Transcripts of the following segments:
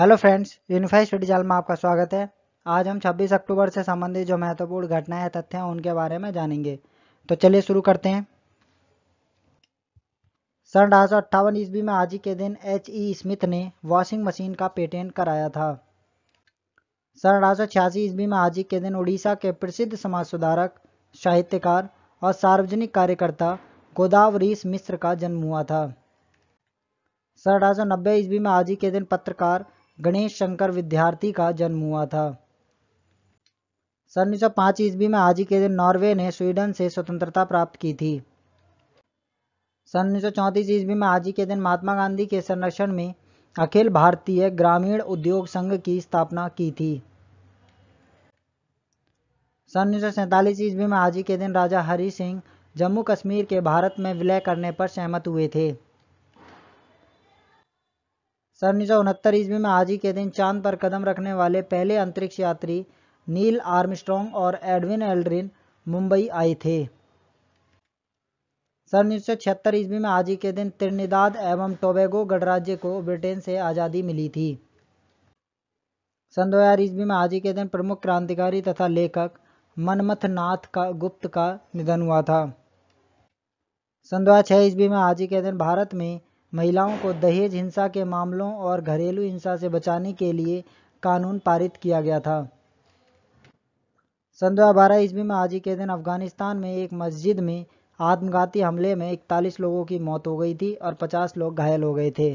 hello friends unify study channel में आपका स्वागत है आज हम 26 अक्टूबर से संबंधित जो महत्वपूर्ण घटनाएं तथ्य हैं उनके बारे में जानेंगे तो चलिए शुरू करते हैं सन अठारह ईस्वी में आज ही के दिन एच ई स्मिथ ने वॉशिंग मशीन का पेटेंट कराया था सन अठारह ईस्वी में आज ही के दिन उड़ीसा के प्रसिद्ध समाज सुधारक साहित्यकार और सार्वजनिक कार्यकर्ता गोदावरी मिश्र का जन्म हुआ था सन अठारह ईस्वी में आज ही के दिन पत्रकार गणेश शंकर विद्यार्थी का जन्म हुआ था सन उन्नीस सौ पांच ईस्वी में आज ही के दिन नॉर्वे ने स्वीडन से स्वतंत्रता प्राप्त की थी सन उन्नीस सौ चौंतीस ईस्वी में आज ही के दिन महात्मा गांधी के संरक्षण में अखिल भारतीय ग्रामीण उद्योग संघ की स्थापना की थी सन उन्नीस सौ सैंतालीस ईस्वी में आज ही के दिन राजा हरि सिंह जम्मू कश्मीर के भारत में विलय करने पर सहमत हुए थे सन उन्नीस सौ ईस्वी में आज ही के दिन चांद पर कदम रखने वाले पहले अंतरिक्ष यात्री नील आर्मस्ट्रॉन्ग और एडविन एल्ड्रिन मुंबई आए थे सन उन्नीस सौ ईस्वी में आज ही के दिन त्रिनिदाद एवं टोबेगो गणराज्य को ब्रिटेन से आज़ादी मिली थी सन दो हज़ार ईस्वी में आज ही के दिन प्रमुख क्रांतिकारी तथा लेखक मनमथ नाथ का गुप्त का निधन हुआ था सन दो हज़ार छः ईस्वी में आज ही के दिन भारत में महिलाओं को दहेज हिंसा के मामलों और घरेलू हिंसा से बचाने के लिए कानून पारित किया गया था सन बारह ईस्वी में आज ही के दिन अफगानिस्तान में एक मस्जिद में आत्मघाती हमले में 41 लोगों की मौत हो गई थी और 50 लोग घायल हो गए थे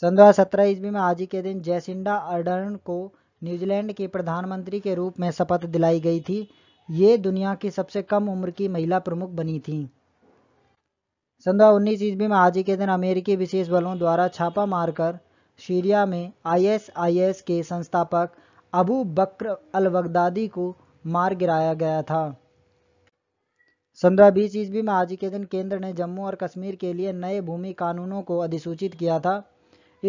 सन सत्रह ईस्वी में आज ही के दिन जैसिंडा अर्डर्न को न्यूजीलैंड की प्रधानमंत्री के रूप में शपथ दिलाई गई थी ये दुनिया की सबसे कम उम्र की महिला प्रमुख बनी थीं सन दो उन्नीस ईस्वी में आज ही के दिन अमेरिकी विशेष बलों द्वारा छापा मारकर सीरिया में आईएसआईएस के संस्थापक अबू बकर अल बगदादी को मार गिराया गया था सन दो बीस ईस्वी में आज ही के दिन केंद्र ने जम्मू और कश्मीर के लिए नए भूमि कानूनों को अधिसूचित किया था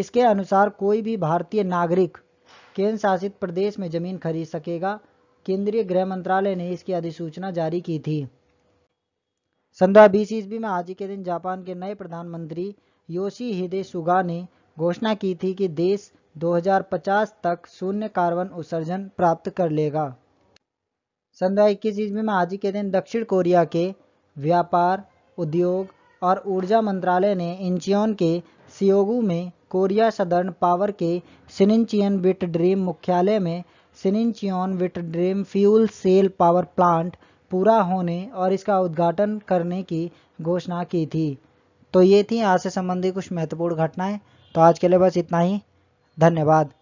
इसके अनुसार कोई भी भारतीय नागरिक केंद्र शासित प्रदेश में जमीन खरीद सकेगा केंद्रीय गृह मंत्रालय ने इसकी अधिसूचना जारी की थी सन दो ईस्वी में आज के दिन जापान के नए प्रधानमंत्री योशी हिदे सुगा ने घोषणा की थी कि देश 2050 तक शून्य कार्बन उत्सर्जन प्राप्त कर लेगा सन दो ईस्वी में आज के दिन दक्षिण कोरिया के व्यापार उद्योग और ऊर्जा मंत्रालय ने इंचियोन के सियोगू में कोरिया सदर्न पावर के सिनिंचियन विट ड्रीम मुख्यालय में सिनिंचियोन विट dream fuel cell power plant पूरा होने और इसका उद्घाटन करने की घोषणा की थी तो ये थी आज से संबंधित कुछ महत्वपूर्ण घटनाएं तो आज के लिए बस इतना ही धन्यवाद